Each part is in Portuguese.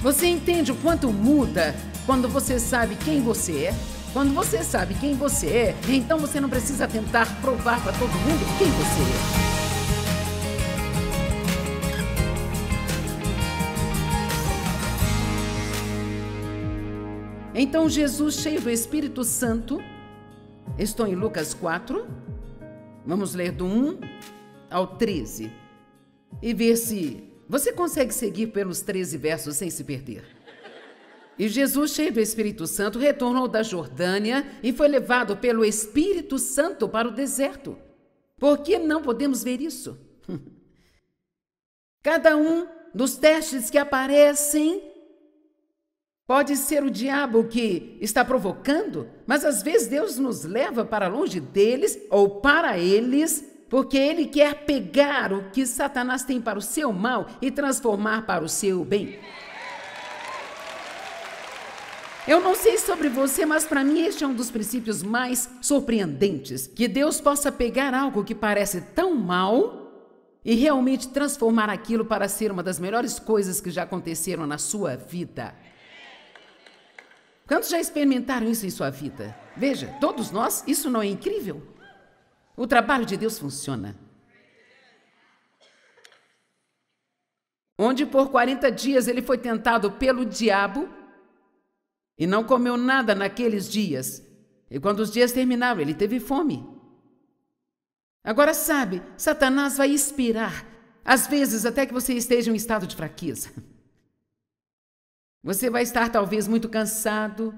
Você entende o quanto muda quando você sabe quem você é? Quando você sabe quem você é, então você não precisa tentar provar para todo mundo quem você é. Então Jesus, cheio do Espírito Santo, estou em Lucas 4, vamos ler do 1 ao 13 e ver se você consegue seguir pelos 13 versos sem se perder. E Jesus, cheio do Espírito Santo, retornou da Jordânia e foi levado pelo Espírito Santo para o deserto. Por que não podemos ver isso? Cada um dos testes que aparecem pode ser o diabo que está provocando, mas às vezes Deus nos leva para longe deles ou para eles porque ele quer pegar o que Satanás tem para o seu mal e transformar para o seu bem. Eu não sei sobre você, mas para mim este é um dos princípios mais surpreendentes: que Deus possa pegar algo que parece tão mal e realmente transformar aquilo para ser uma das melhores coisas que já aconteceram na sua vida. Quantos já experimentaram isso em sua vida? Veja, todos nós, isso não é incrível? O trabalho de Deus funciona. Onde por 40 dias ele foi tentado pelo diabo e não comeu nada naqueles dias. E quando os dias terminaram, ele teve fome. Agora sabe, Satanás vai inspirar, às vezes até que você esteja em um estado de fraqueza. Você vai estar talvez muito cansado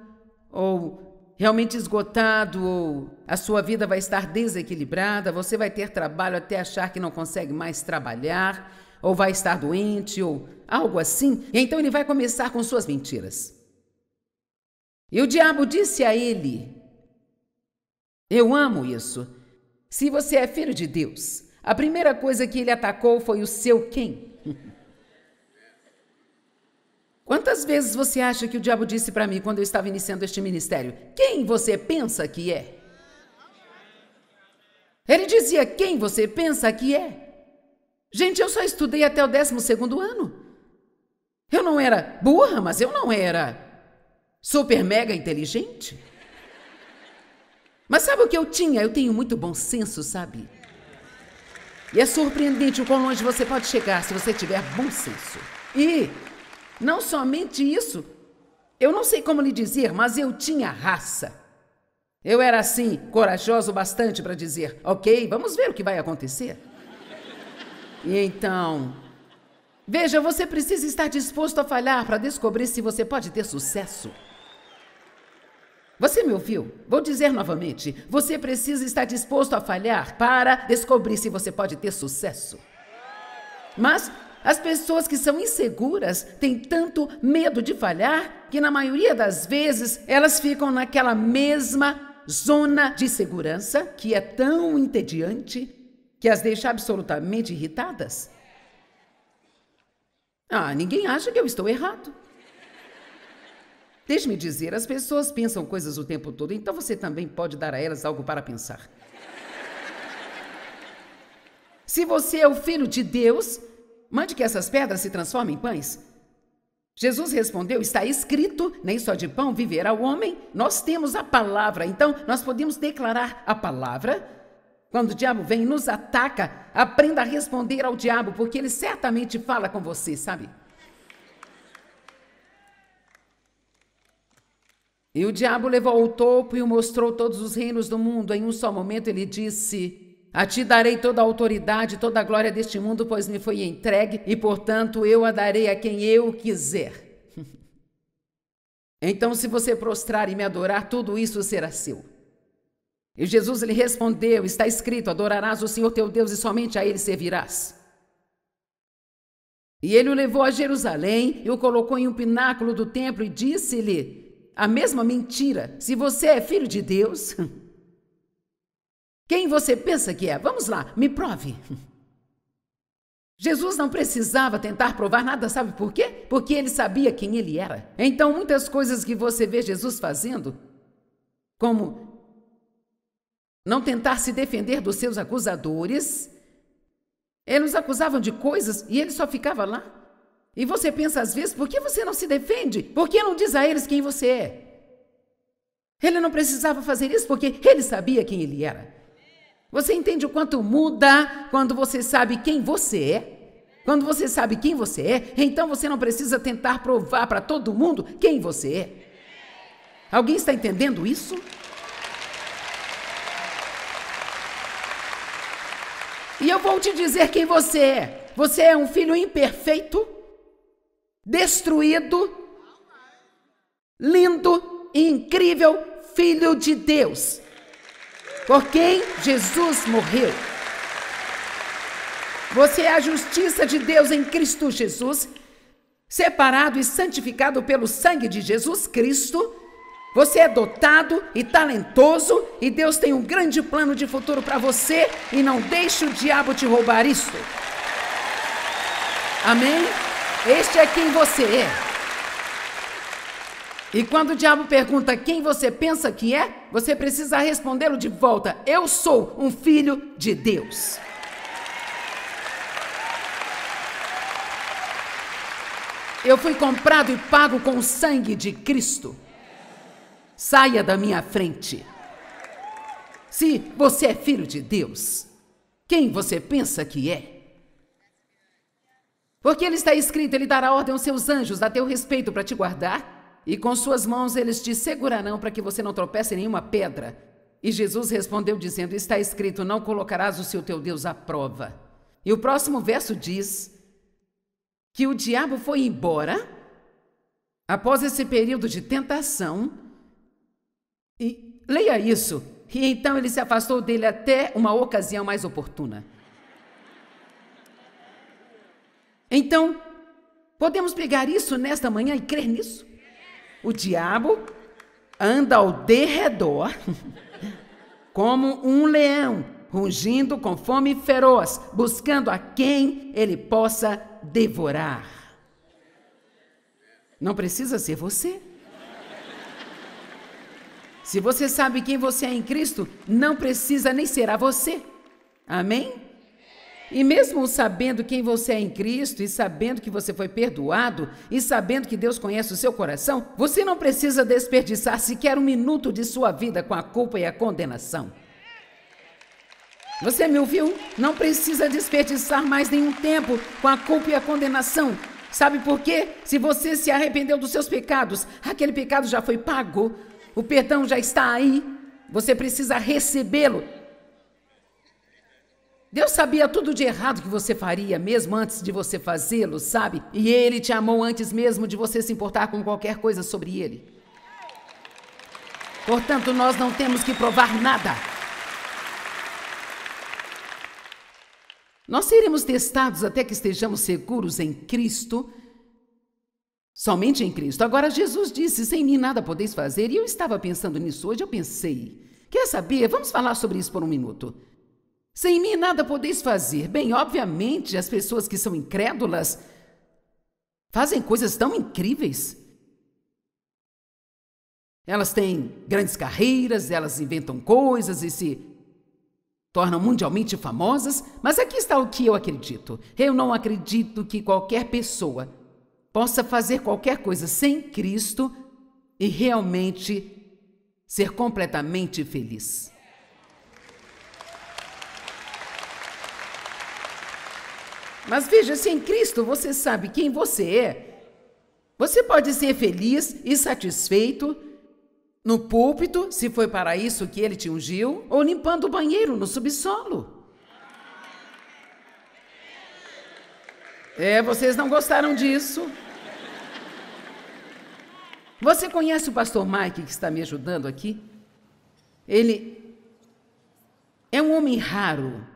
ou realmente esgotado ou a sua vida vai estar desequilibrada, você vai ter trabalho até achar que não consegue mais trabalhar, ou vai estar doente, ou algo assim. E então ele vai começar com suas mentiras. E o diabo disse a ele: Eu amo isso. Se você é filho de Deus, a primeira coisa que ele atacou foi o seu quem? Quantas vezes você acha que o diabo disse para mim quando eu estava iniciando este ministério? Quem você pensa que é? Ele dizia: Quem você pensa que é? Gente, eu só estudei até o 12 ano. Eu não era burra, mas eu não era super mega inteligente. Mas sabe o que eu tinha? Eu tenho muito bom senso, sabe? E é surpreendente o quão longe você pode chegar se você tiver bom senso. E não somente isso, eu não sei como lhe dizer, mas eu tinha raça. Eu era assim, corajoso bastante para dizer: ok, vamos ver o que vai acontecer. E então, veja, você precisa estar disposto a falhar para descobrir se você pode ter sucesso. Você me ouviu? Vou dizer novamente: você precisa estar disposto a falhar para descobrir se você pode ter sucesso. Mas as pessoas que são inseguras têm tanto medo de falhar que, na maioria das vezes, elas ficam naquela mesma zona de segurança que é tão entediante que as deixa absolutamente irritadas. Ah, ninguém acha que eu estou errado. Deixe-me dizer, as pessoas pensam coisas o tempo todo, então você também pode dar a elas algo para pensar. Se você é o filho de Deus, Mande que essas pedras se transformem em pães. Jesus respondeu: Está escrito, nem só de pão viverá o homem. Nós temos a palavra, então nós podemos declarar a palavra. Quando o diabo vem e nos ataca, aprenda a responder ao diabo, porque ele certamente fala com você, sabe? E o diabo levou ao topo e o mostrou todos os reinos do mundo. Em um só momento ele disse: a ti darei toda a autoridade, toda a glória deste mundo, pois me foi entregue, e portanto eu a darei a quem eu quiser. então, se você prostrar e me adorar, tudo isso será seu. E Jesus lhe respondeu: Está escrito: Adorarás o Senhor teu Deus e somente a ele servirás. E ele o levou a Jerusalém e o colocou em um pináculo do templo e disse-lhe a mesma mentira: Se você é filho de Deus. Quem você pensa que é? Vamos lá, me prove. Jesus não precisava tentar provar nada, sabe por quê? Porque ele sabia quem ele era. Então, muitas coisas que você vê Jesus fazendo, como não tentar se defender dos seus acusadores, eles os acusavam de coisas e ele só ficava lá. E você pensa às vezes, por que você não se defende? Por que não diz a eles quem você é? Ele não precisava fazer isso porque ele sabia quem ele era. Você entende o quanto muda quando você sabe quem você é? Quando você sabe quem você é, então você não precisa tentar provar para todo mundo quem você é. Alguém está entendendo isso? E eu vou te dizer quem você é. Você é um filho imperfeito, destruído, lindo incrível filho de Deus por quem Jesus morreu. Você é a justiça de Deus em Cristo Jesus, separado e santificado pelo sangue de Jesus Cristo. Você é dotado e talentoso e Deus tem um grande plano de futuro para você e não deixe o diabo te roubar isso. Amém? Este é quem você é. E quando o diabo pergunta quem você pensa que é, você precisa respondê-lo de volta: Eu sou um filho de Deus. Eu fui comprado e pago com o sangue de Cristo. Saia da minha frente. Se você é filho de Deus, quem você pensa que é? Porque ele está escrito: Ele dará ordem aos seus anjos a teu respeito para te guardar e com suas mãos eles te segurarão para que você não tropece em nenhuma pedra. E Jesus respondeu, dizendo: Está escrito, não colocarás o seu teu Deus à prova. E o próximo verso diz que o diabo foi embora após esse período de tentação. E leia isso. E então ele se afastou dele até uma ocasião mais oportuna. Então, podemos pegar isso nesta manhã e crer nisso? O diabo anda ao derredor como um leão, rugindo com fome feroz, buscando a quem ele possa devorar. Não precisa ser você. Se você sabe quem você é em Cristo, não precisa nem ser a você. Amém? E mesmo sabendo quem você é em Cristo, e sabendo que você foi perdoado, e sabendo que Deus conhece o seu coração, você não precisa desperdiçar sequer um minuto de sua vida com a culpa e a condenação. Você me ouviu? Não precisa desperdiçar mais nenhum tempo com a culpa e a condenação. Sabe por quê? Se você se arrependeu dos seus pecados, aquele pecado já foi pago, o perdão já está aí, você precisa recebê-lo Deus sabia tudo de errado que você faria, mesmo antes de você fazê-lo, sabe? E Ele te amou antes mesmo de você se importar com qualquer coisa sobre Ele. Portanto, nós não temos que provar nada. Nós seremos testados até que estejamos seguros em Cristo, somente em Cristo. Agora, Jesus disse: Sem mim nada podeis fazer, e eu estava pensando nisso hoje, eu pensei. Quer saber? Vamos falar sobre isso por um minuto. Sem mim nada podeis fazer. Bem, obviamente, as pessoas que são incrédulas fazem coisas tão incríveis. Elas têm grandes carreiras, elas inventam coisas e se tornam mundialmente famosas, mas aqui está o que eu acredito. Eu não acredito que qualquer pessoa possa fazer qualquer coisa sem Cristo e realmente ser completamente feliz. Mas veja, se em Cristo você sabe quem você é, você pode ser feliz e satisfeito no púlpito, se foi para isso que ele te ungiu, ou limpando o banheiro no subsolo. É, vocês não gostaram disso. Você conhece o pastor Mike que está me ajudando aqui? Ele é um homem raro,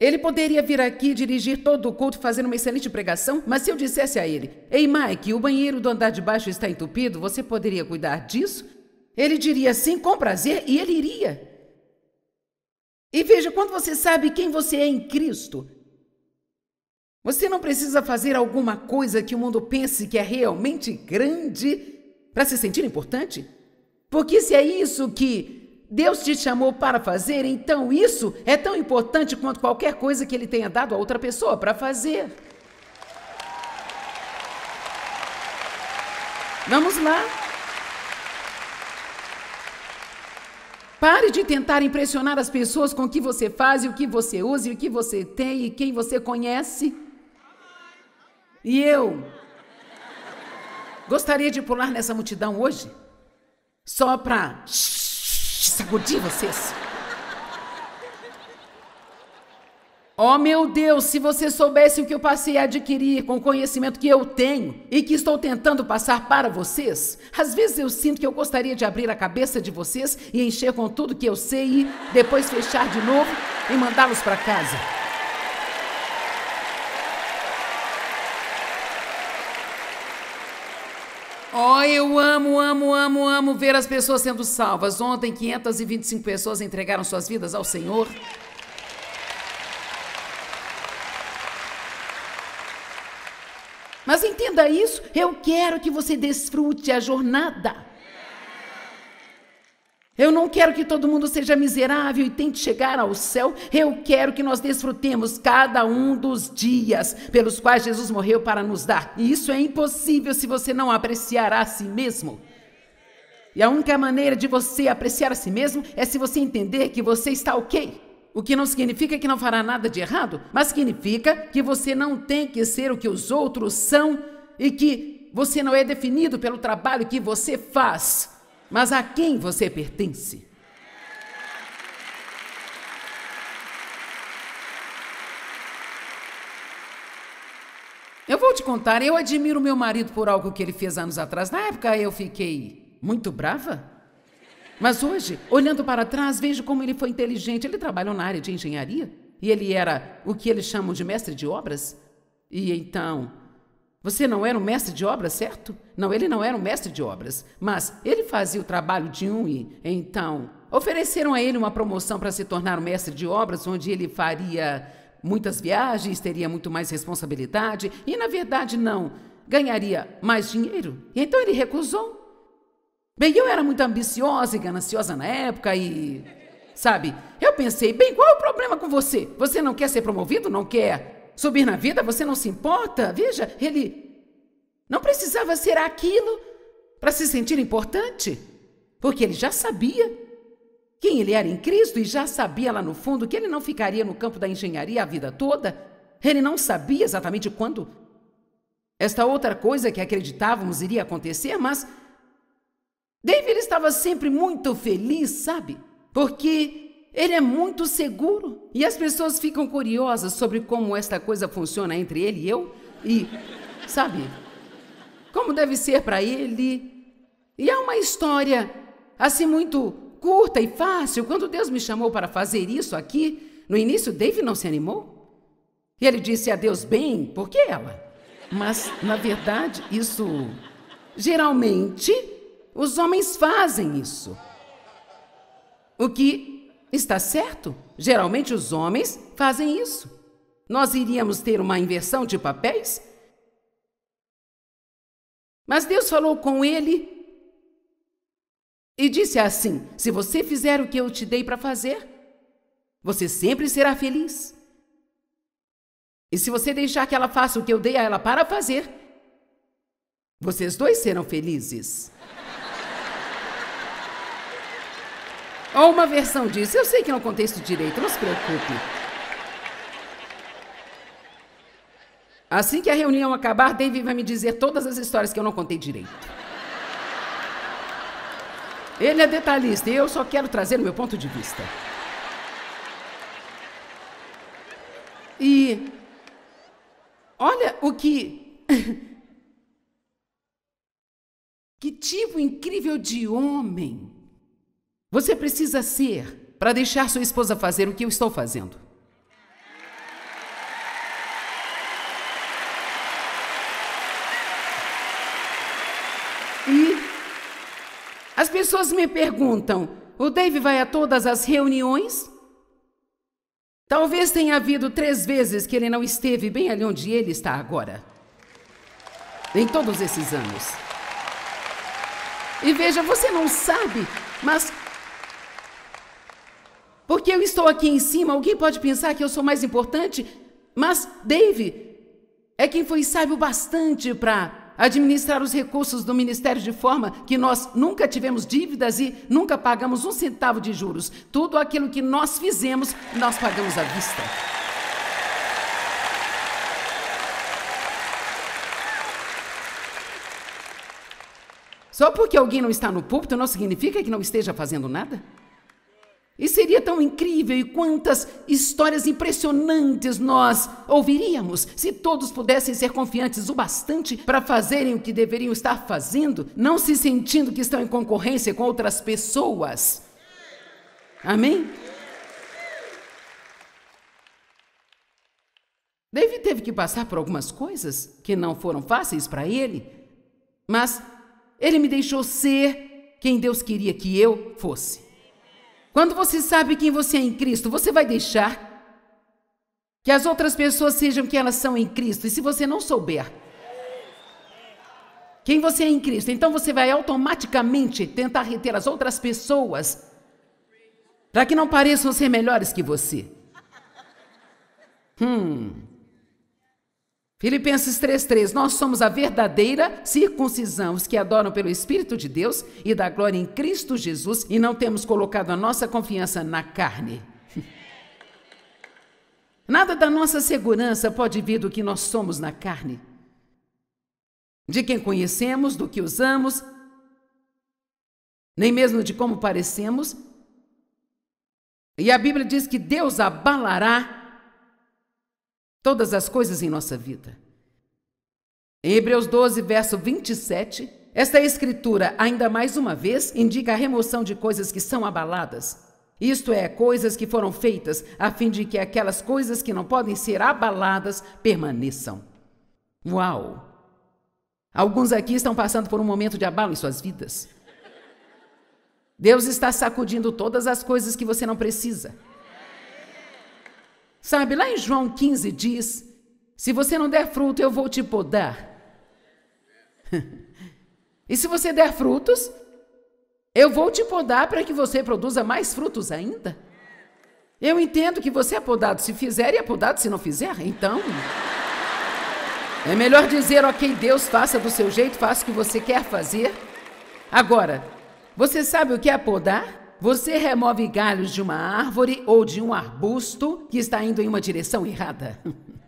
ele poderia vir aqui dirigir todo o culto fazendo fazer uma excelente pregação, mas se eu dissesse a ele: Ei, Mike, o banheiro do andar de baixo está entupido, você poderia cuidar disso? Ele diria sim, com prazer, e ele iria. E veja, quando você sabe quem você é em Cristo, você não precisa fazer alguma coisa que o mundo pense que é realmente grande para se sentir importante? Porque se é isso que Deus te chamou para fazer, então isso é tão importante quanto qualquer coisa que Ele tenha dado a outra pessoa para fazer. Vamos lá. Pare de tentar impressionar as pessoas com o que você faz, e o que você usa, e o que você tem, e quem você conhece. E eu gostaria de pular nessa multidão hoje, só para sacudir vocês. Oh meu Deus, se vocês soubessem o que eu passei a adquirir com o conhecimento que eu tenho e que estou tentando passar para vocês, às vezes eu sinto que eu gostaria de abrir a cabeça de vocês e encher com tudo que eu sei e depois fechar de novo e mandá-los para casa. oh, eu amo, amo, amo, amo ver as pessoas sendo salvas. Ontem, 525 pessoas entregaram suas vidas ao Senhor. Mas entenda isso, eu quero que você desfrute a jornada. Eu não quero que todo mundo seja miserável e tente chegar ao céu. Eu quero que nós desfrutemos cada um dos dias pelos quais Jesus morreu para nos dar. E isso é impossível se você não apreciar a si mesmo. E a única maneira de você apreciar a si mesmo é se você entender que você está ok. O que não significa que não fará nada de errado, mas significa que você não tem que ser o que os outros são e que você não é definido pelo trabalho que você faz. Mas a quem você pertence? Eu vou te contar, eu admiro meu marido por algo que ele fez anos atrás. Na época eu fiquei muito brava. Mas hoje, olhando para trás, vejo como ele foi inteligente. Ele trabalhou na área de engenharia e ele era o que eles chamam de mestre de obras. E então, você não era um mestre de obras, certo? Não, ele não era um mestre de obras, mas ele fazia o trabalho de um e, então, ofereceram a ele uma promoção para se tornar um mestre de obras, onde ele faria muitas viagens, teria muito mais responsabilidade e, na verdade, não, ganharia mais dinheiro. E então ele recusou. Bem, eu era muito ambiciosa e gananciosa na época e. Sabe? Eu pensei, bem, qual é o problema com você? Você não quer ser promovido? Não quer subir na vida, você não se importa? Veja, ele não precisava ser aquilo para se sentir importante, porque ele já sabia quem ele era em Cristo e já sabia lá no fundo que ele não ficaria no campo da engenharia a vida toda. Ele não sabia exatamente quando esta outra coisa que acreditávamos iria acontecer, mas David estava sempre muito feliz, sabe? Porque ele é muito seguro. E as pessoas ficam curiosas sobre como esta coisa funciona entre ele e eu. E, sabe, como deve ser para ele. E é uma história assim muito curta e fácil. Quando Deus me chamou para fazer isso aqui, no início Dave não se animou. E ele disse a Deus bem, por que ela? Mas, na verdade, isso. Geralmente, os homens fazem isso. O que Está certo? Geralmente os homens fazem isso. Nós iríamos ter uma inversão de papéis? Mas Deus falou com ele e disse assim: Se você fizer o que eu te dei para fazer, você sempre será feliz. E se você deixar que ela faça o que eu dei a ela para fazer, vocês dois serão felizes. Ou uma versão disso. Eu sei que não é contei isso direito, não se preocupe. Assim que a reunião acabar, David vai me dizer todas as histórias que eu não contei direito. Ele é detalhista e eu só quero trazer o meu ponto de vista. E olha o que que tipo incrível de homem você precisa ser para deixar sua esposa fazer o que eu estou fazendo. E as pessoas me perguntam: o Dave vai a todas as reuniões? Talvez tenha havido três vezes que ele não esteve bem ali onde ele está agora. Em todos esses anos. E veja, você não sabe, mas porque eu estou aqui em cima, alguém pode pensar que eu sou mais importante, mas Dave é quem foi sábio bastante para administrar os recursos do ministério de forma que nós nunca tivemos dívidas e nunca pagamos um centavo de juros. Tudo aquilo que nós fizemos, nós pagamos à vista. Só porque alguém não está no púlpito não significa que não esteja fazendo nada? tão incrível e quantas histórias impressionantes nós ouviríamos se todos pudessem ser confiantes o bastante para fazerem o que deveriam estar fazendo, não se sentindo que estão em concorrência com outras pessoas. Amém? David teve que passar por algumas coisas que não foram fáceis para ele, mas ele me deixou ser quem Deus queria que eu fosse. Quando você sabe quem você é em Cristo, você vai deixar que as outras pessoas sejam quem elas são em Cristo. E se você não souber quem você é em Cristo, então você vai automaticamente tentar reter as outras pessoas para que não pareçam ser melhores que você. Hum. Filipenses 3,3: Nós somos a verdadeira circuncisão, os que adoram pelo Espírito de Deus e da glória em Cristo Jesus, e não temos colocado a nossa confiança na carne. Nada da nossa segurança pode vir do que nós somos na carne, de quem conhecemos, do que usamos, nem mesmo de como parecemos. E a Bíblia diz que Deus abalará todas as coisas em nossa vida. Em Hebreus 12, verso 27, esta escritura, ainda mais uma vez, indica a remoção de coisas que são abaladas. Isto é, coisas que foram feitas a fim de que aquelas coisas que não podem ser abaladas permaneçam. Uau! Alguns aqui estão passando por um momento de abalo em suas vidas. Deus está sacudindo todas as coisas que você não precisa. Sabe, lá em João 15 diz: Se você não der fruto, eu vou te podar. e se você der frutos, eu vou te podar para que você produza mais frutos ainda. Eu entendo que você é podado se fizer e é podado se não fizer, então. É melhor dizer, ok, Deus, faça do seu jeito, faça o que você quer fazer. Agora, você sabe o que é podar? você remove galhos de uma árvore ou de um arbusto que está indo em uma direção errada?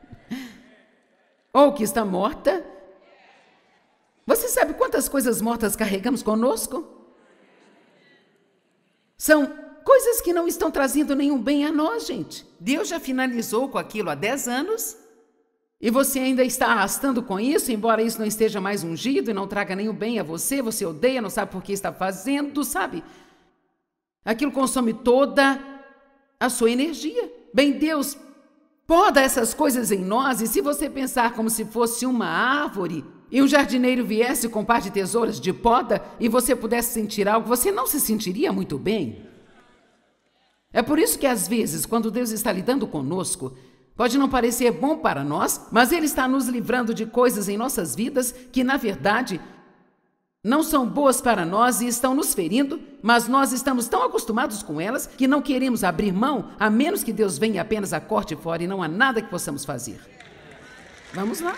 ou que está morta? Você sabe quantas coisas mortas carregamos conosco? São coisas que não estão trazendo nenhum bem a nós, gente. Deus já finalizou com aquilo há 10 anos e você ainda está arrastando com isso, embora isso não esteja mais ungido e não traga nenhum bem a você, você odeia, não sabe por que está fazendo, sabe? Aquilo consome toda a sua energia. Bem, Deus poda essas coisas em nós, e se você pensar como se fosse uma árvore, e um jardineiro viesse com um par de tesouras de poda e você pudesse sentir algo, você não se sentiria muito bem? É por isso que às vezes, quando Deus está lidando conosco, pode não parecer bom para nós, mas Ele está nos livrando de coisas em nossas vidas que, na verdade, não são boas para nós e estão nos ferindo, mas nós estamos tão acostumados com elas que não queremos abrir mão, a menos que Deus venha apenas a corte fora e não há nada que possamos fazer. Vamos lá.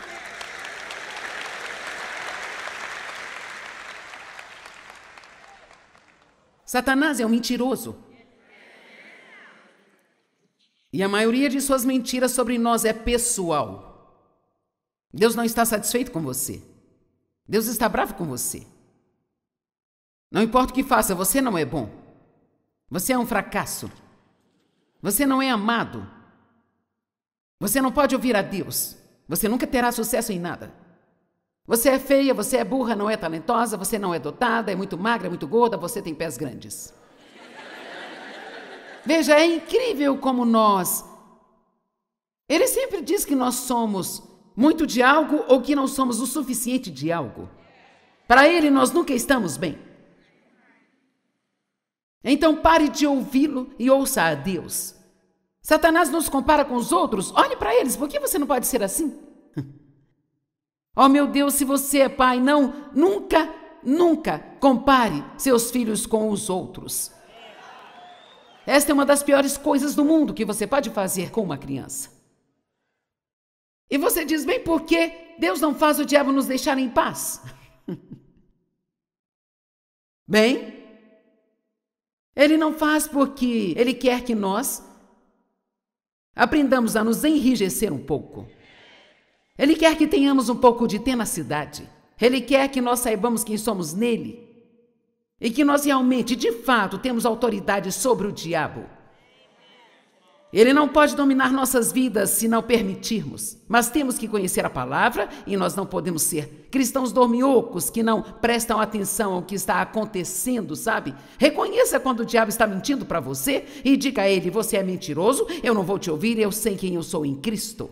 Satanás é um mentiroso. E a maioria de suas mentiras sobre nós é pessoal. Deus não está satisfeito com você. Deus está bravo com você. Não importa o que faça, você não é bom. Você é um fracasso. Você não é amado. Você não pode ouvir a Deus. Você nunca terá sucesso em nada. Você é feia, você é burra, não é talentosa, você não é dotada, é muito magra, é muito gorda, você tem pés grandes. Veja, é incrível como nós. Ele sempre diz que nós somos muito de algo ou que não somos o suficiente de algo. Para ele, nós nunca estamos bem. Então pare de ouvi-lo e ouça a Deus. Satanás nos compara com os outros. Olhe para eles, por que você não pode ser assim? oh meu Deus, se você é pai, não, nunca, nunca compare seus filhos com os outros. Esta é uma das piores coisas do mundo que você pode fazer com uma criança. E você diz, bem, por que Deus não faz o diabo nos deixar em paz? bem, ele não faz porque ele quer que nós aprendamos a nos enrijecer um pouco. Ele quer que tenhamos um pouco de tenacidade. Ele quer que nós saibamos quem somos nele e que nós realmente, de fato, temos autoridade sobre o diabo. Ele não pode dominar nossas vidas se não permitirmos. Mas temos que conhecer a palavra e nós não podemos ser cristãos dormiocos que não prestam atenção ao que está acontecendo, sabe? Reconheça quando o diabo está mentindo para você e diga a ele: você é mentiroso, eu não vou te ouvir, eu sei quem eu sou em Cristo.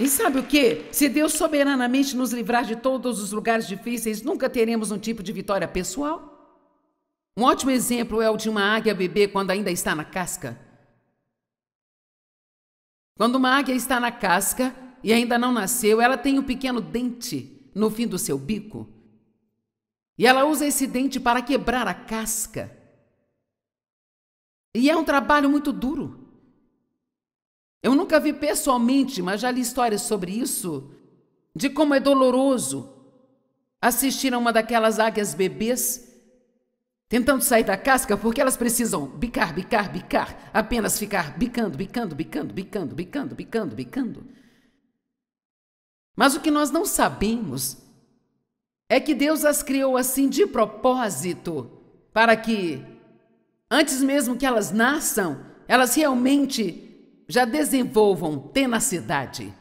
E sabe o que? Se Deus soberanamente nos livrar de todos os lugares difíceis, nunca teremos um tipo de vitória pessoal. Um ótimo exemplo é o de uma águia bebê quando ainda está na casca. Quando uma águia está na casca e ainda não nasceu, ela tem um pequeno dente no fim do seu bico. E ela usa esse dente para quebrar a casca. E é um trabalho muito duro. Eu nunca vi pessoalmente, mas já li histórias sobre isso, de como é doloroso assistir a uma daquelas águias bebês tentando sair da casca porque elas precisam bicar, bicar, bicar, apenas ficar bicando, bicando, bicando, bicando, bicando, bicando, bicando. Mas o que nós não sabemos é que Deus as criou assim de propósito, para que, antes mesmo que elas nasçam, elas realmente já desenvolvam tenacidade.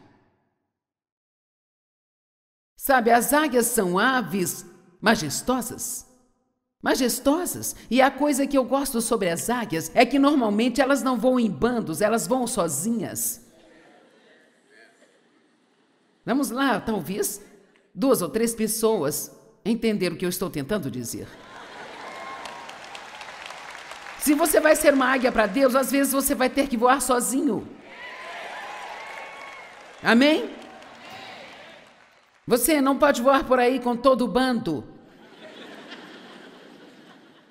Sabe, as águias são aves majestosas. Majestosas. E a coisa que eu gosto sobre as águias é que normalmente elas não voam em bandos, elas voam sozinhas. Vamos lá, talvez duas ou três pessoas entender o que eu estou tentando dizer. Se você vai ser uma águia para Deus, às vezes você vai ter que voar sozinho. Amém? Você não pode voar por aí com todo o bando.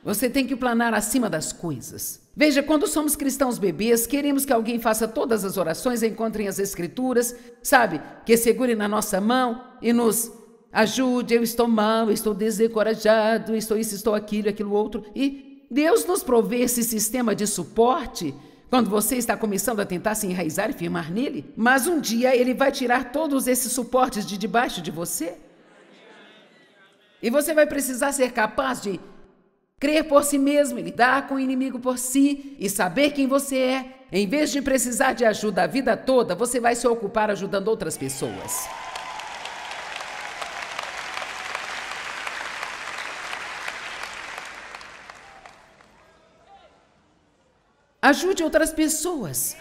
Você tem que planar acima das coisas. Veja, quando somos cristãos bebês, queremos que alguém faça todas as orações, encontrem as escrituras, sabe? Que segure na nossa mão e nos ajude. Eu estou mal, estou desencorajado, estou isso, estou aquilo, aquilo outro. E Deus nos provê esse sistema de suporte quando você está começando a tentar se enraizar e firmar nele, mas um dia ele vai tirar todos esses suportes de debaixo de você. E você vai precisar ser capaz de crer por si mesmo, lidar com o inimigo por si e saber quem você é. Em vez de precisar de ajuda a vida toda, você vai se ocupar ajudando outras pessoas. Ajude outras pessoas.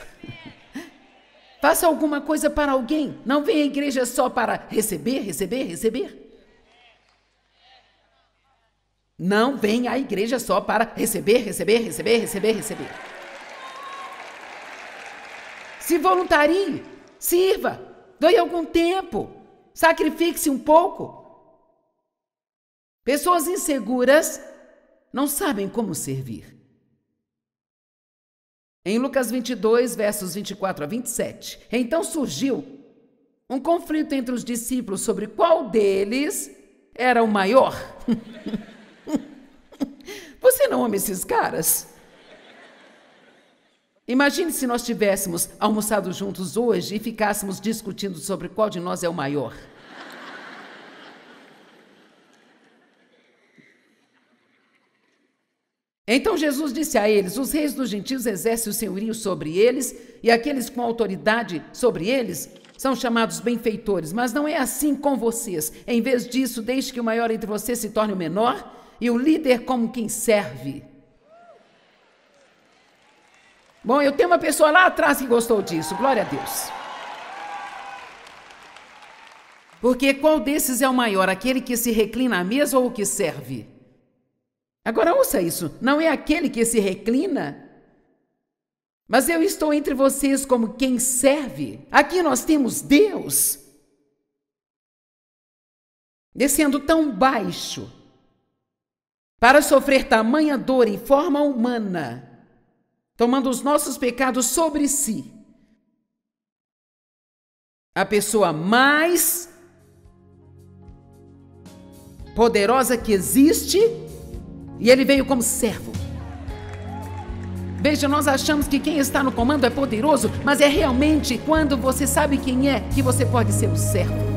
Faça alguma coisa para alguém. Não venha à igreja só para receber, receber, receber. Não venha à igreja só para receber, receber, receber, receber, receber. Se voluntarie, sirva, doe algum tempo, sacrifique-se um pouco. Pessoas inseguras não sabem como servir. Em Lucas 22, versos 24 a 27. Então surgiu um conflito entre os discípulos sobre qual deles era o maior. Você não ama esses caras? Imagine se nós tivéssemos almoçado juntos hoje e ficássemos discutindo sobre qual de nós é o maior. Então Jesus disse a eles: Os reis dos gentios exercem o senhorio sobre eles, e aqueles com autoridade sobre eles são chamados benfeitores. Mas não é assim com vocês. Em vez disso, deixe que o maior entre vocês se torne o menor, e o líder como quem serve. Bom, eu tenho uma pessoa lá atrás que gostou disso, glória a Deus. Porque qual desses é o maior, aquele que se reclina à mesa ou o que serve? Agora ouça isso: não é aquele que se reclina mas eu estou entre vocês como quem serve. Aqui nós temos Deus descendo tão baixo para sofrer tamanha dor em forma humana, tomando os nossos pecados sobre si. A pessoa mais poderosa que existe e ele veio como servo. Veja, nós achamos que quem está no comando é poderoso, mas é realmente quando você sabe quem é que você pode ser o servo.